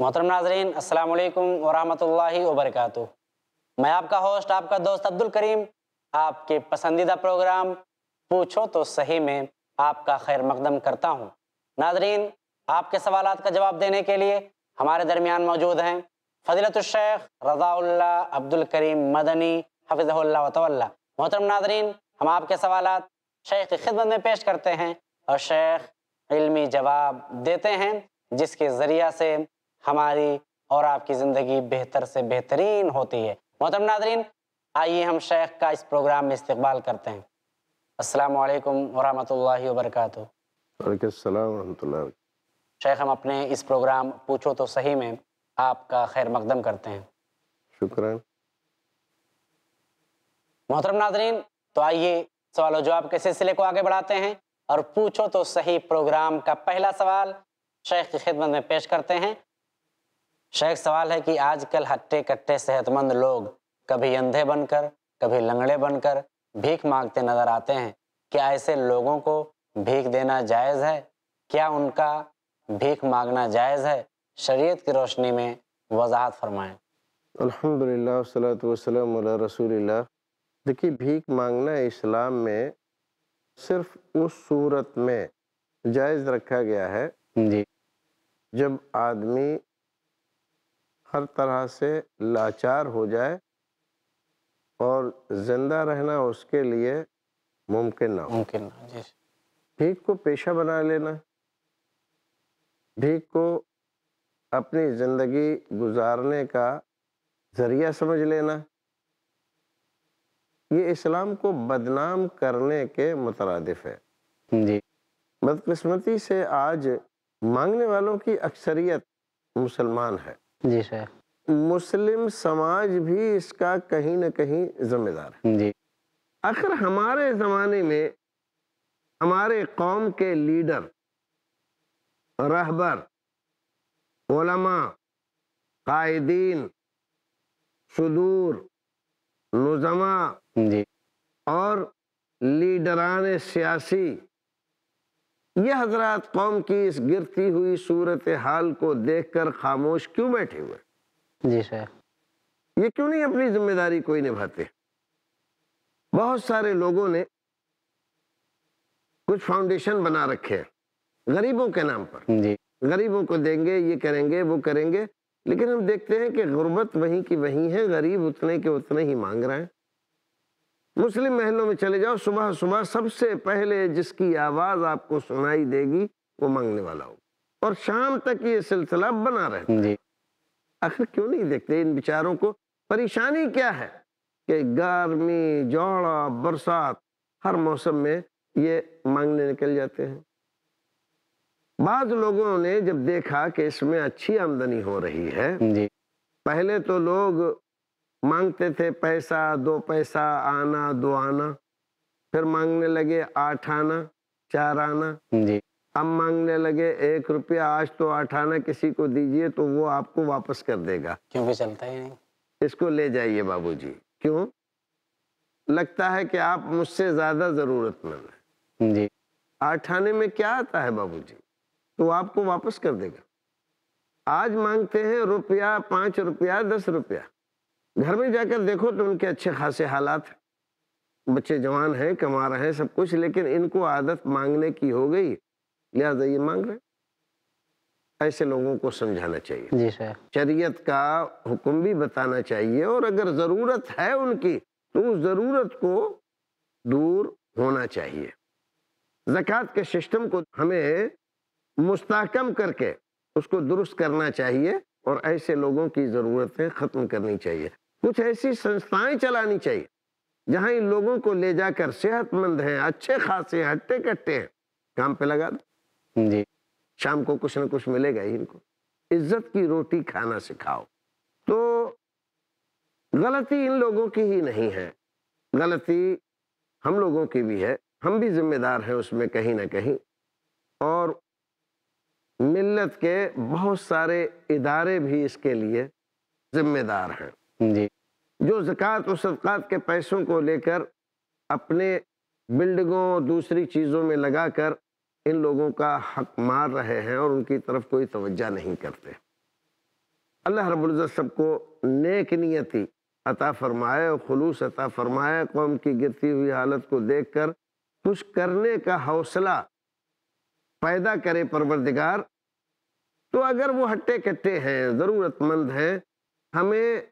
मोहतरम नाजरीन अल्लाम वरहमल वरक मैं आपका होस्ट आपका दोस्त अब्दुल करीम आपके पसंदीदा प्रोग्राम पूछो तो सही में आपका खैर मकदम करता हूँ नाजरीन आपके सवाल का जवाब देने के लिए हमारे दरमियान मौजूद हैं शेख रजाउल अब्दुल करीम मदनी हफिज़ल्ला वतवल्ला मोहतरम नाजरीन हम आपके सवाल शेख की खिदमत में पेश करते हैं और शेख इलमी जवाब देते हैं जिसके ज़रिया से हमारी और आपकी ज़िंदगी बेहतर से बेहतरीन होती है मोहतरम नादरीन आइए हम शेख का इस प्रोग्राम में इस्तकबाल करते हैं अस्सलाम वालेकुम वरहमतुल्लाहि शेख हम अपने इस प्रोग्राम पूछो तो सही में आपका खैर मकदम करते हैं शुक्रान मोहतरम नादरीन तो आइए सवाल जवाब के सिलसिले को आगे बढ़ाते हैं और पूछो तो सही प्रोग्राम का पहला सवाल शेख की खिदमत में पेश करते हैं शेख सवाल है कि आजकल हट्टे कट्टे सेहतमंद लोग कभी अंधे बनकर कभी लंगड़े बनकर भीख मांगते नजर आते हैं क्या ऐसे लोगों को भीख देना जायज़ है क्या उनका भीख मांगना जायज़ है शरीयत की रोशनी में वजाहत फरमाएँ अल्हम्दुलिल्लाह सलात वसलम रसूल देखिए भीख मांगना इस्लाम में सिर्फ उस सूरत में जायज़ रखा गया है जी जब आदमी हर तरह से लाचार हो जाए और ज़िंदा रहना उसके लिए मुमकिन ना हो मुमकिन ना भीख को पेशा बना लेना भीख को अपनी ज़िंदगी गुजारने का ज़रिया समझ लेना ये इस्लाम को बदनाम करने के मुतरदफ है जी बदकस्मती से आज मांगने वालों की अक्सरियत मुसलमान है जी सर मुस्लिम समाज भी इसका कहीं ना कहीं जिम्मेदार है जी आखिर हमारे ज़माने में हमारे कौम के लीडर रहबर ओलमा कायदीन सुदूर जी और लीडरान सियासी ये हजरत कौम की इस गिरती हुई सूरत हाल को देखकर खामोश क्यों बैठे हुए जी सर ये क्यों नहीं अपनी जिम्मेदारी कोई निभाते बहुत सारे लोगों ने कुछ फाउंडेशन बना रखे हैं गरीबों के नाम पर जी गरीबों को देंगे ये करेंगे वो करेंगे लेकिन हम देखते हैं कि गुर्बत वहीं की वहीं है गरीब उतने के उतने ही मांग रहे हैं मुस्लिम महलों में चले जाओ सुबह सुबह सबसे पहले जिसकी आवाज़ आपको सुनाई देगी वो मांगने वाला होगा और शाम तक ये सिलसिला बना रहता है आखिर क्यों नहीं देखते इन बिचारों को परेशानी क्या है कि गर्मी जोड़ा बरसात हर मौसम में ये मांगने निकल जाते हैं बाद लोगों ने जब देखा कि इसमें अच्छी आमदनी हो रही है जी। पहले तो लोग मांगते थे पैसा दो पैसा आना दो आना फिर मांगने लगे आठ आना चार आना जी अब मांगने लगे एक रुपया आज तो आठ आना किसी को दीजिए तो वो आपको वापस कर देगा क्योंकि चलता ही नहीं इसको ले जाइए बाबूजी क्यों लगता है कि आप मुझसे ज्यादा जरूरतमंद है जी आठ आने में क्या आता है बाबू तो आपको वापस कर देगा आज मांगते हैं रुपया पांच रुपया दस रुपया घर में जाकर देखो तो उनके अच्छे खासे हालात बच्चे जवान हैं कमा रहे हैं सब कुछ लेकिन इनको आदत मांगने की हो गई लिहाजा ये मांग रहे ऐसे लोगों को समझाना चाहिए जी सर शरीयत का हुक्म भी बताना चाहिए और अगर ज़रूरत है उनकी तो उस ज़रूरत को दूर होना चाहिए जक़ात के सिस्टम को हमें मुस्तकम करके उसको दुरुस्त करना चाहिए और ऐसे लोगों की ज़रूरतें ख़त्म करनी चाहिए कुछ ऐसी संस्थाएं चलानी चाहिए जहां इन लोगों को ले जाकर सेहतमंद हैं अच्छे खासे हट्टे कट्टे हैं काम पे लगा दो जी शाम को कुछ ना कुछ मिलेगा ही इनको इज्जत की रोटी खाना सिखाओ तो गलती इन लोगों की ही नहीं है गलती हम लोगों की भी है हम भी जिम्मेदार हैं उसमें कहीं ना कहीं और मिल्लत के बहुत सारे इदारे भी इसके लिए जिम्मेदार हैं जी जो ज़क़़त और सदक़ात के पैसों को लेकर अपने बिल्डिंगों दूसरी चीज़ों में लगा कर इन लोगों का हक मार रहे हैं और उनकी तरफ कोई तवज्जो नहीं करते अल्लाह रबुल्ज़त सबको नेक नियति अता फरमाए और खलूस अता फरमाए कौम की गिरती हुई हालत को देख कर कुछ करने का हौसला पैदा करे परवरदिगार तो अगर वो हट्टे कट्टे हैं ज़रूरतमंद हैं हमें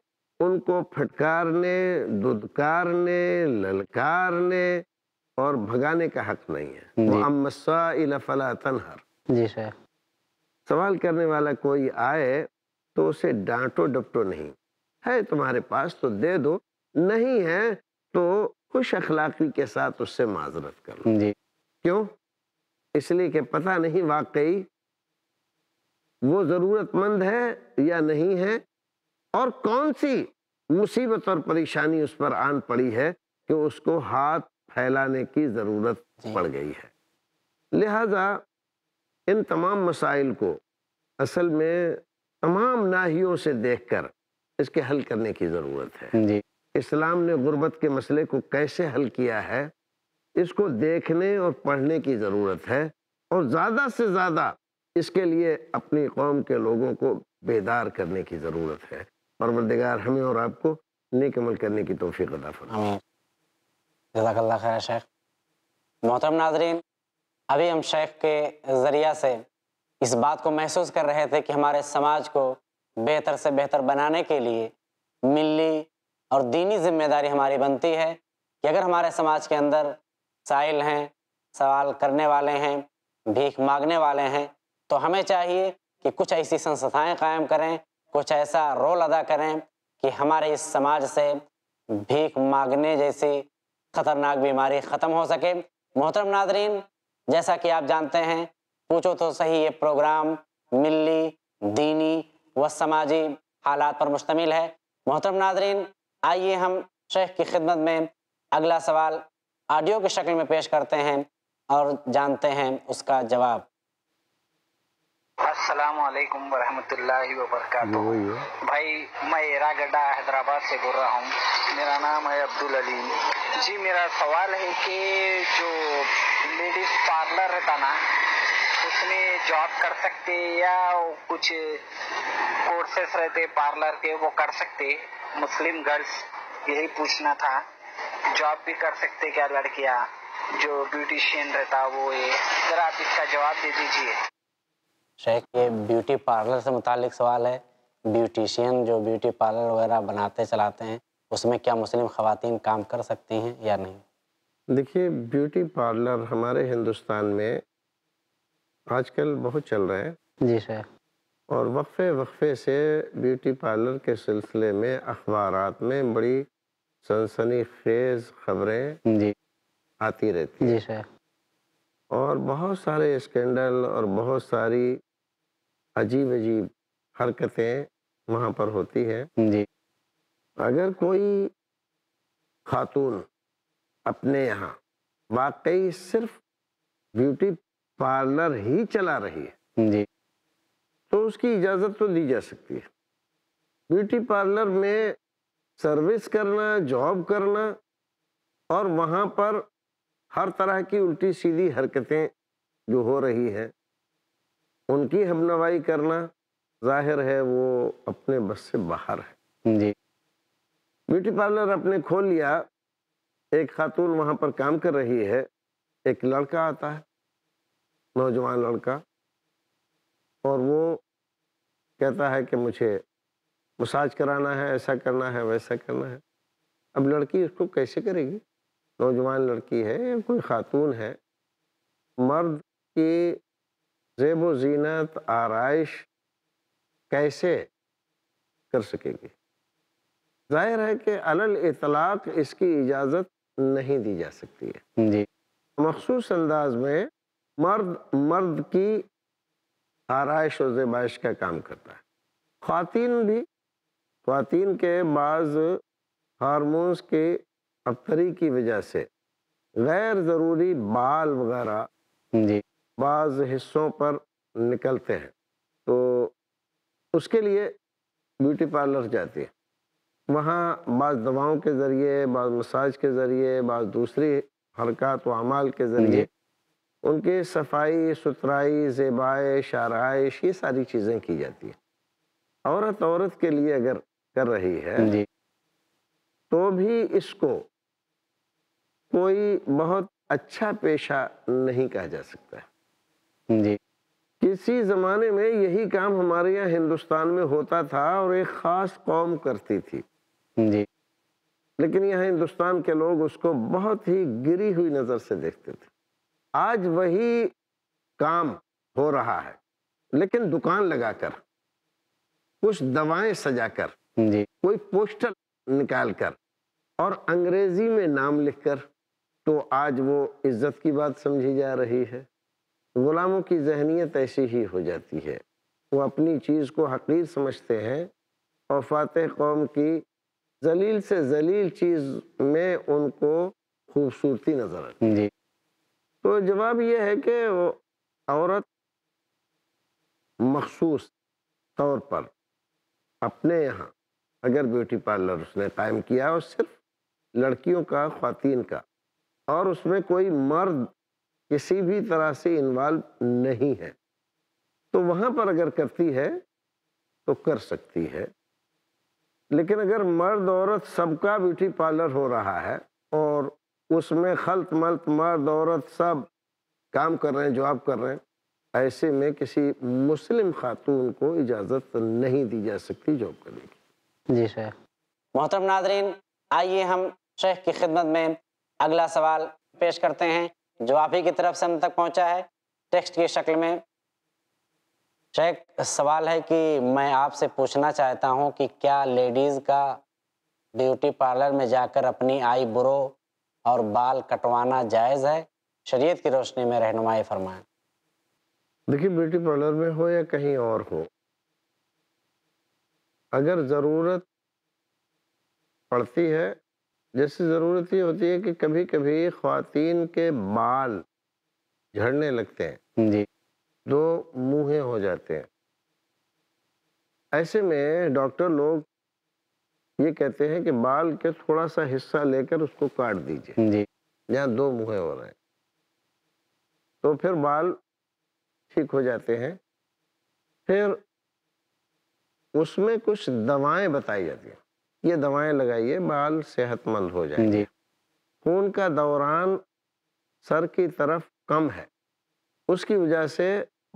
उनको फटकारने दुदकारने ललकारने और भगाने का हक नहीं है तनहर जी सर सवाल करने वाला कोई आए तो उसे डांटो डपटो नहीं है तुम्हारे पास तो दे दो नहीं है तो खुश अखलाकी के साथ उससे माजरत करो जी क्यों इसलिए कि पता नहीं वाकई वो ज़रूरतमंद है या नहीं है और कौन सी मुसीबत और परेशानी उस पर आन पड़ी है कि उसको हाथ फैलाने की ज़रूरत पड़ गई है लिहाजा इन तमाम मसाइल को असल में तमाम नाहियों से देखकर इसके हल करने की ज़रूरत है इस्लाम ने गुर्बत के मसले को कैसे हल किया है इसको देखने और पढ़ने की ज़रूरत है और ज़्यादा से ज़्यादा इसके लिए अपनी कौम के लोगों को बेदार करने की ज़रूरत है परवरदिगार हमें और आपको नेक अमल करने की तोफ़ी अदा जजाकल्ला खैर शेख मोहतरम नाजरीन अभी हम शेख के ज़रिया से इस बात को महसूस कर रहे थे कि हमारे समाज को बेहतर से बेहतर बनाने के लिए मिली और दीनी जिम्मेदारी हमारी बनती है कि अगर हमारे समाज के अंदर साइल हैं सवाल करने वाले हैं भीख मांगने वाले हैं तो हमें चाहिए कि कुछ ऐसी संस्थाएं कायम करें कुछ ऐसा रोल अदा करें कि हमारे इस समाज से भीख मांगने जैसी खतरनाक बीमारी ख़त्म हो सके मोहतरम नादरीन जैसा कि आप जानते हैं पूछो तो सही ये प्रोग्राम मिली दीनी व समाजी हालात पर मुश्तमिल है मोहतरम नादरीन आइए हम शेख की खिदमत में अगला सवाल ऑडियो की शक्ल में पेश करते हैं और जानते हैं उसका जवाब असलकम वरहमतुल्लाहि वबरकातु भाई मैं एरा गड्ढा हैदराबाद से बोल रहा हूँ मेरा नाम है अब्दुल अलीम जी मेरा सवाल है कि जो लेडीज पार्लर रहता ना उसमें जॉब कर सकते या कुछ कोर्सेस रहते पार्लर के वो कर सकते मुस्लिम गर्ल्स यही पूछना था जॉब भी कर सकते क्या लड़कियाँ जो ब्यूटिशियन रहता वो ये ज़रा आप इसका जवाब दे दीजिए शेख ये ब्यूटी पार्लर से मुतालिक सवाल है ब्यूटिशियन जो ब्यूटी पार्लर वगैरह बनाते चलाते हैं उसमें क्या मुस्लिम ख़वान काम कर सकती हैं या नहीं देखिए ब्यूटी पार्लर हमारे हिंदुस्तान में आजकल बहुत चल रहे हैं जी सर और वक्फे वक्फे से ब्यूटी पार्लर के सिलसिले में अखबार में बड़ी सनसनी खेज खबरें जी आती रहती जी सर और बहुत सारे स्कैंडल और बहुत सारी अजीब अजीब हरकतें वहाँ पर होती है जी अगर कोई खातून अपने यहाँ वाकई सिर्फ ब्यूटी पार्लर ही चला रही है जी तो उसकी इजाज़त तो दी जा सकती है ब्यूटी पार्लर में सर्विस करना जॉब करना और वहाँ पर हर तरह की उल्टी सीधी हरकतें जो हो रही है उनकी हमनवाई करना जाहिर है वो अपने बस से बाहर है जी ब्यूटी पार्लर अपने खोल लिया एक खातून वहाँ पर काम कर रही है एक लड़का आता है नौजवान लड़का और वो कहता है कि मुझे मसाज कराना है ऐसा करना है वैसा करना है अब लड़की उसको कैसे करेगी नौजवान लड़की है या कोई खातून है मर्द की जेब जीनत आरइश कैसे कर सकेगी जाहिर है कि अलल इतलाक इसकी इजाज़त नहीं दी जा सकती है जी मखसूस अंदाज में मर्द मर्द की आरइश और जेबाइश का काम करता है खातिन भी खातिन के बाद हारमोन्स के अफ्तरी की वजह से गैर ज़रूरी बाल वगैरह जी बाज़ हिस्सों पर निकलते हैं तो उसके लिए ब्यूटी पार्लर जाती है वहाँ बाज़ दवाओं के ज़रिए बाज़ मसाज के ज़रिए बाज़ दूसरी हरकत व अमाल के ज़रिए उनकी सफाई सुथराई जेबाए शाराइश ये सारी चीज़ें की जाती है औरत औरत के लिए अगर कर रही है तो भी इसको कोई बहुत अच्छा पेशा नहीं कहा जा सकता है जी किसी ज़माने में यही काम हमारे यहाँ हिंदुस्तान में होता था और एक ख़ास कौम करती थी जी लेकिन यहाँ हिंदुस्तान के लोग उसको बहुत ही गिरी हुई नज़र से देखते थे आज वही काम हो रहा है लेकिन दुकान लगाकर कुछ दवाएं सजाकर जी कोई पोस्टर निकाल कर और अंग्रेजी में नाम लिखकर तो आज वो इज्जत की बात समझी जा रही है ग़ुलामों की जहनीत ऐसी ही हो जाती है वो अपनी चीज़ को हकीर समझते हैं और फातह कौम की जलील से जलील चीज़ में उनको खूबसूरती नज़र आती है तो जवाब यह है कि वो औरत मखसूस तौर पर अपने यहाँ अगर ब्यूटी पार्लर उसने कायम किया और सिर्फ लड़कियों का ख़वान का और उसमें कोई मर्द किसी भी तरह से इन्वॉल्व नहीं है तो वहाँ पर अगर करती है तो कर सकती है लेकिन अगर मर्द औरत सबका ब्यूटी पार्लर हो रहा है और उसमें खलत मलत मर्द औरत सब काम कर रहे हैं जॉब कर रहे हैं ऐसे में किसी मुस्लिम खातून को इजाज़त नहीं दी जा सकती जॉब करने की जी सर मोहतरम नादरीन आइए हम शेख की खिदमत में अगला सवाल पेश करते हैं जो आप ही की तरफ से हम तक पहुंचा है टेक्स्ट की शक्ल में शेख सवाल है कि मैं आपसे पूछना चाहता हूं कि क्या लेडीज़ का ब्यूटी पार्लर में जाकर अपनी आई ब्रो और बाल कटवाना जायज़ है शरीयत की रोशनी में रहनुमाई फरमाएं देखिए ब्यूटी पार्लर में हो या कहीं और हो अगर ज़रूरत पड़ती है जैसे ज़रूरत ये होती है कि कभी कभी खातन के बाल झड़ने लगते हैं जी दो मुँहें हो जाते हैं ऐसे में डॉक्टर लोग ये कहते हैं कि बाल के थोड़ा सा हिस्सा लेकर उसको काट दीजिए जी यहाँ दो मुँहें हो रहे हैं तो फिर बाल ठीक हो जाते हैं फिर उसमें कुछ दवाएं बताई जाती हैं ये दवाएं लगाइए बाल सेहतमंद हो जाए खून का दौरान सर की तरफ कम है उसकी वजह से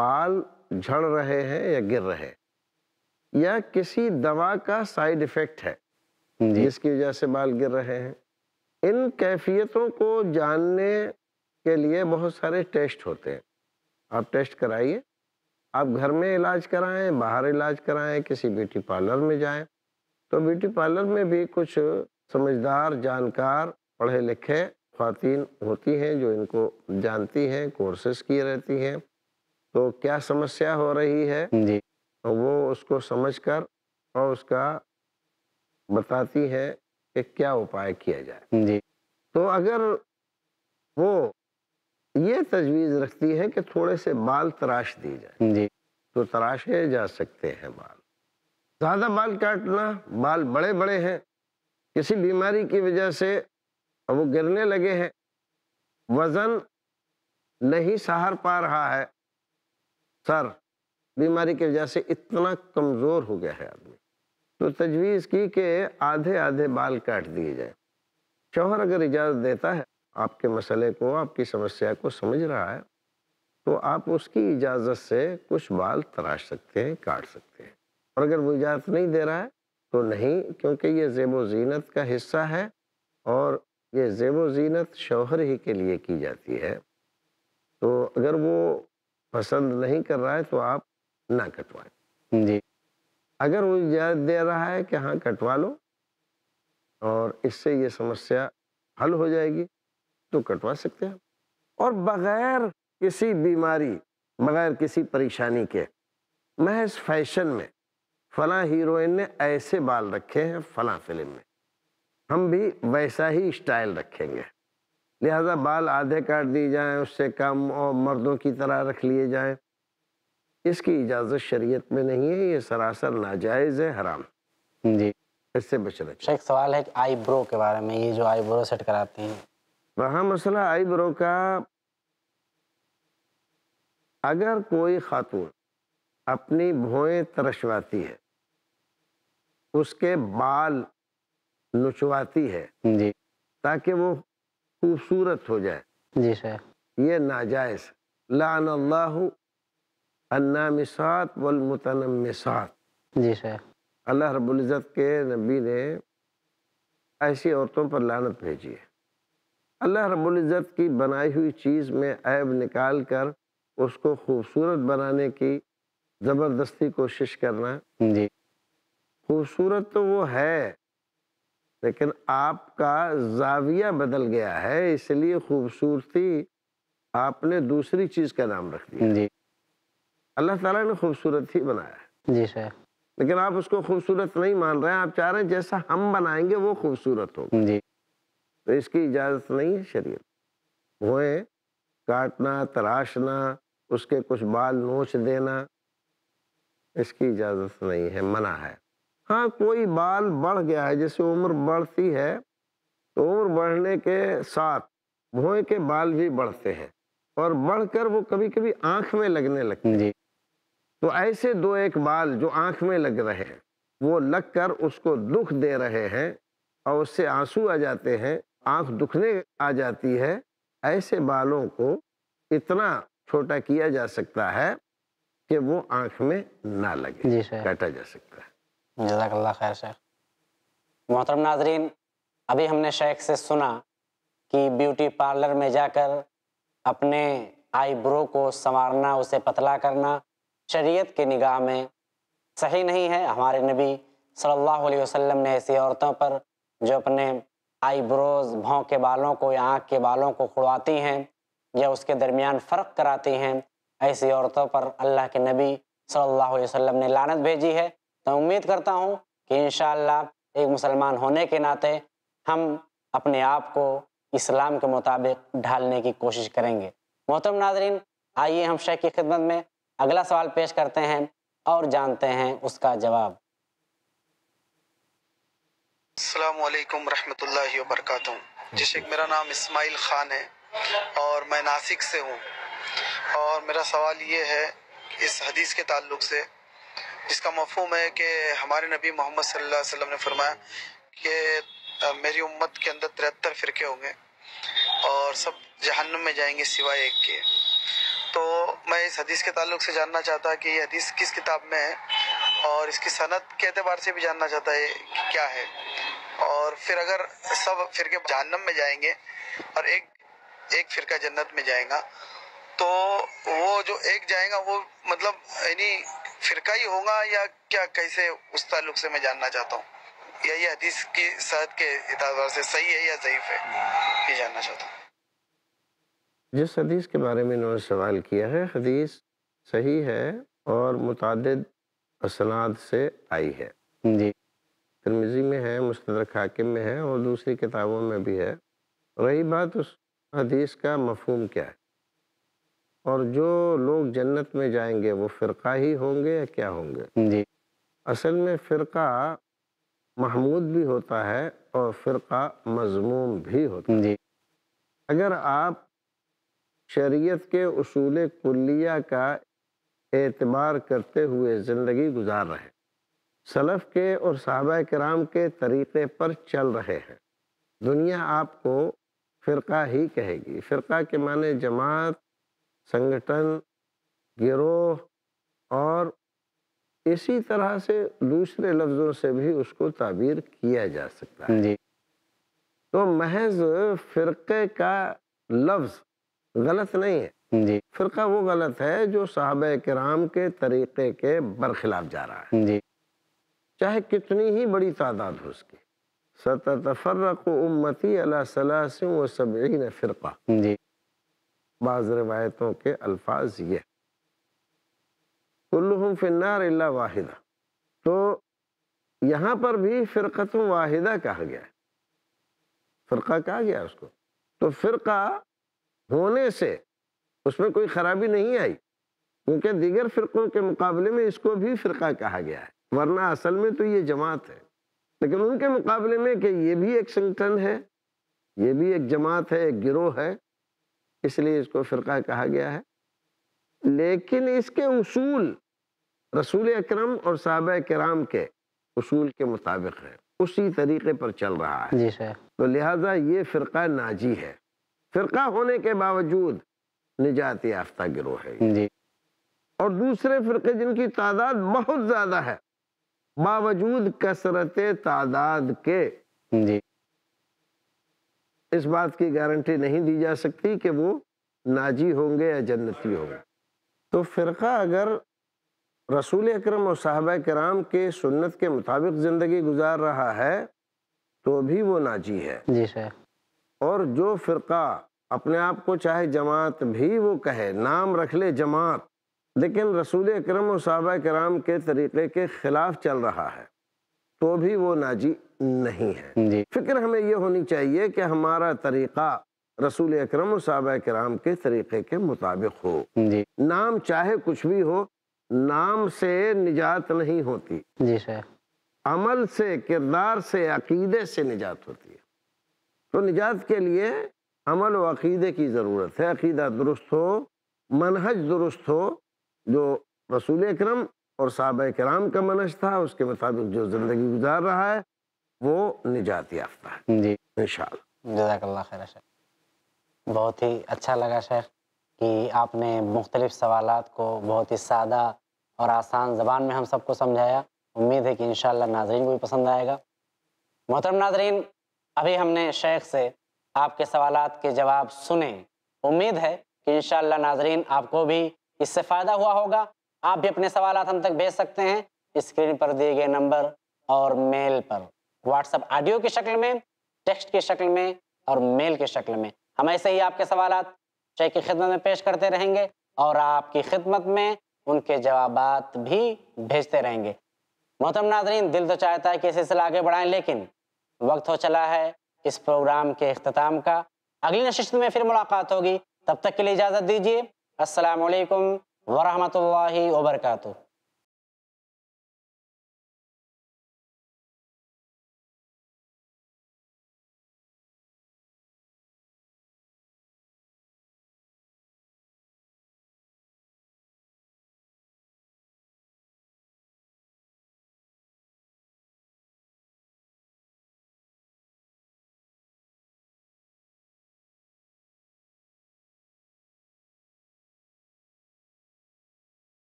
बाल झड़ रहे हैं या गिर रहे या किसी दवा का साइड इफेक्ट है जिसकी वजह से बाल गिर रहे हैं इन कैफियतों को जानने के लिए बहुत सारे टेस्ट होते हैं आप टेस्ट कराइए आप घर में इलाज कराएं बाहर इलाज कराएं किसी ब्यूटी पार्लर में जाएं तो ब्यूटी पार्लर में भी कुछ समझदार जानकार पढ़े लिखे खातन होती हैं जो इनको जानती हैं कोर्सेस की रहती हैं तो क्या समस्या हो रही है जी वो उसको समझकर और उसका बताती है कि क्या उपाय किया जाए जी तो अगर वो ये तजवीज़ रखती है कि थोड़े से बाल तराश दी जाए जी तो तराशे जा सकते हैं बाल ज़्यादा बाल काटना बाल बड़े बड़े हैं किसी बीमारी की वजह से वो गिरने लगे हैं वज़न नहीं सहार पा रहा है सर बीमारी की वजह से इतना कमज़ोर हो गया है आदमी तो तजवीज़ की कि आधे आधे बाल काट दिए जाए शोहर अगर इजाज़त देता है आपके मसले को आपकी समस्या को समझ रहा है तो आप उसकी इजाज़त से कुछ बाल तराश सकते हैं काट सकते हैं और अगर वो इजाज़त नहीं दे रहा है तो नहीं क्योंकि ये जेब जीनत का हिस्सा है और ये जेब जीनत शौहर ही के लिए की जाती है तो अगर वो पसंद नहीं कर रहा है तो आप ना कटवाएं जी अगर वो इजाज़त दे रहा है कि हाँ कटवा लो और इससे ये समस्या हल हो जाएगी तो कटवा सकते हैं और बग़ैर किसी बीमारी बग़ैर किसी परेशानी के महज फैशन में फला हीरोइन ने ऐसे बाल रखे हैं फला फिल्म में हम भी वैसा ही स्टाइल रखेंगे लिहाजा बाल आधे काट दिए जाएं उससे कम और मर्दों की तरह रख लिए जाएं इसकी इजाज़त शरीयत में नहीं है ये सरासर नाजायज़ है हराम जी इससे बचना चाहिए एक सवाल है कि आईब्रो के बारे में ये जो आईब्रो सेट कराते हैं वहाँ मसला आईब्रो का अगर कोई खातून अपनी भोएं तरशवाती है उसके बाल नुचवाती है जी ताकि वो खूबसूरत हो जाए जी सर ये नाजायज लान अन्नामिसात वलमतनमसात जी सर अल्लाह रबुल्ज़त के नबी ने ऐसी औरतों पर लानत भेजी है अल्लाह रबुल्ज़त की बनाई हुई चीज़ में ऐब निकाल कर उसको खूबसूरत बनाने की ज़बरदस्ती कोशिश करना जी खूबसूरत तो वो है लेकिन आपका जाविया बदल गया है इसलिए खूबसूरती आपने दूसरी चीज का नाम रख दिया जी अल्लाह ताला ने खूबसूरत ही बनाया है जी सर लेकिन आप उसको खूबसूरत नहीं मान रहे हैं आप चाह रहे हैं जैसा हम बनाएंगे वो खूबसूरत हो जी तो इसकी इजाज़त नहीं है शरीय है काटना तराशना उसके कुछ बाल नोच देना इसकी इजाज़त नहीं है मना है हाँ कोई बाल बढ़ गया है जैसे उम्र बढ़ती है तो उम्र बढ़ने के साथ भोए के बाल भी बढ़ते हैं और बढ़कर वो कभी कभी आंख में लगने लगते हैं तो ऐसे दो एक बाल जो आंख में लग रहे हैं वो लगकर उसको दुख दे रहे हैं और उससे आंसू आ जाते हैं आंख दुखने आ जाती है ऐसे बालों को इतना छोटा किया जा सकता है कि वो आंख में ना लगे काटा जा सकता है जजाकल्ला खैर शेख मोहतरम नाजरीन अभी हमने शेख से सुना कि ब्यूटी पार्लर में जाकर अपने आईब्रो को संवारना उसे पतला करना शरीयत की निगाह में सही नहीं है हमारे नबी सल्लल्लाहु अलैहि वसल्लम ने ऐसी औरतों पर जो अपने आईब्रोज भौं के बालों को या आँख के बालों को खुड़वाती हैं या उसके दरमियान फ़र्क कराती हैं ऐसी औरतों पर अल्लाह के नबी सल्लल्लाहु अलैहि वसल्लम ने लानत भेजी है तो उम्मीद करता हूँ कि इन एक मुसलमान होने के नाते हम अपने आप को इस्लाम के मुताबिक ढालने की कोशिश करेंगे मोहतरम नाजरीन आइए हम शेख की खिदमत में अगला सवाल पेश करते हैं और जानते हैं उसका जवाब अल्लाम रहमतुल्लाहि वबरकातुहू मेरा नाम इस्माइल ख़ान है और मैं नासिक से हूँ और मेरा सवाल ये है इस हदीस के ताल्लुक से जिसका मफहम है कि हमारे नबी मोहम्मद सल्लल्लाहु अलैहि वसल्लम ने फरमाया कि मेरी उम्मत के अंदर तिहत्तर फ़िरके होंगे और सब जहन्नम में जाएंगे सिवाय एक के तो मैं इस हदीस के ताल्लुक से जानना चाहता कि ये हदीस किस किताब में है और इसकी सनत के अतबार से भी जानना चाहता है कि क्या है और फिर अगर सब फिरके जहन्नम में जाएंगे और एक एक फिरका जन्नत में जाएगा तो वो जो एक जाएगा वो मतलब यानी ही होगा या क्या कैसे उस ताल्लुक से मैं जानना चाहता हूँ या ये हदीस की सेहत के एतबार से सही है या ज़यीफ़ है ये जानना चाहता हूँ जिस हदीस के बारे में इन्होंने सवाल किया है हदीस सही है और मुतद असनाद से आई है जी तिरमिजी में है मुस्तर हाकिम में है और दूसरी किताबों में भी है रही बात उस हदीस का मफहम क्या है और जो लोग जन्नत में जाएंगे वो फ़िरका ही होंगे या क्या होंगे जी असल में फ़िरका महमूद भी होता है और फ़िरका मजमूम भी होता है जी अगर आप शरीयत के असूल कुलिया का एतबार करते हुए ज़िंदगी गुजार रहे सलफ़ के और सहाबा कराम के तरीक़े पर चल रहे हैं दुनिया आपको फ़िरका ही कहेगी फ़िरका के माने जमात संगठन गिरोह और इसी तरह से दूसरे लफ्जों से भी उसको ताबीर किया जा सकता है तो महज फिरके का लफ्ज गलत नहीं है जी फिरका वो गलत है जो साहब कराम के तरीके के बरखिलाफ जा रहा है जी चाहे कितनी ही बड़ी तादाद हो उसकी सतफरक उम्मती अला सलासी व सबीन फ़िरका जी बाज़ रवायतों के अल्फाज ये कुल्लुम फिन्नार इल्ला वाहिदा तो यहाँ पर भी फ़िरकत वाहिदा कहा गया है फ़िरका कहा गया उसको तो फ़िरका होने से उसमें कोई ख़राबी नहीं आई क्योंकि दीगर फ़िरक़ों के मुकाबले में इसको भी फ़िरका कहा गया है वरना असल में तो ये जमात है लेकिन उनके मुकाबले में कि ये भी एक संगठन है ये भी एक जमात है एक गिरोह है इसलिए इसको फ़िरका कहा गया है लेकिन इसके उसूल रसूल अक्रम और साहब कराम के उसूल के मुताबिक है उसी तरीके पर चल रहा है जी तो लिहाजा ये फ़िरका नाजी है फ़िरका होने के बावजूद निजात याफ्ता गिरोह है जी और दूसरे फ़िरके जिनकी तादाद बहुत ज़्यादा है बावजूद कसरत तादाद के जी इस बात की गारंटी नहीं दी जा सकती कि वो नाजी होंगे या जन्नती होंगे तो फ़िरका अगर रसूल अक्रम और साहब कराम के सुन्नत के मुताबिक ज़िंदगी गुजार रहा है तो भी वो नाजी है जी सर और जो फ़िरका अपने आप को चाहे जमात भी वो कहे नाम रख ले जमात लेकिन रसूल अक्रम और साहब कराम के तरीक़े के ख़िलाफ़ चल रहा है तो भी वो नाजी नहीं है जी फिक्र हमें ये होनी चाहिए कि हमारा तरीका रसूल अक्रम साहब कराम के तरीके के मुताबिक हो जी नाम चाहे कुछ भी हो नाम से निजात नहीं होती जी सर अमल से किरदार से अकीदे से निजात होती है तो निजात के लिए अमल व अकीदे की ज़रूरत है अकीदा दुरुस्त हो मनहज दुरुस्त हो जो रसूल अक्रम और साहब कराम का मनहज था उसके मुताबिक जो ज़िंदगी गुजार रहा है वो निजात याफ्ता है जी इन जजाकल्ला खैर शेख बहुत ही अच्छा लगा शेख कि आपने मुख्तलिफ सवाल को बहुत ही सादा और आसान ज़बान में हम सबको समझाया उम्मीद है कि इन नाजरीन को भी पसंद आएगा मोहतरम नाजरीन अभी हमने शेख से आपके सवाल के जवाब सुने उम्मीद है कि इन नाजरीन आपको भी इससे फ़ायदा हुआ होगा आप भी अपने सवाल हम तक भेज सकते हैं स्क्रीन पर दिए गए नंबर और मेल पर व्हाट्सअप ऑडियो की शक्ल में टेक्स्ट की शक्ल में और मेल की शक्ल में हम ऐसे ही आपके सवाल चाय की खिदमत में पेश करते रहेंगे और आपकी खिदमत में उनके जवाब भी भेजते रहेंगे मोहतम नाजरीन दिल तो चाहता है कि सिलसिला आगे बढ़ाएं लेकिन वक्त हो चला है इस प्रोग्राम के अख्ताम का अगली नशिश में फिर मुलाकात होगी तब तक के लिए इजाज़त दीजिए असलकम लाही वबरकू